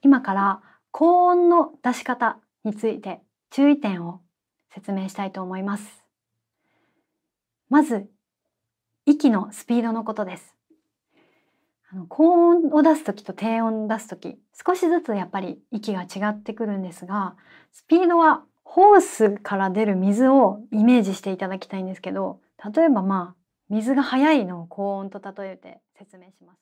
今から高音の出し方について注意点を説明したいと思います。まず、息のスピードのことです。あの高音を出す時と低音を出す時少しずつやっぱり息が違ってくるんですがスピードはホースから出る水をイメージしていただきたいんですけど例えばまあ水が速いのを高音と例えて説明します。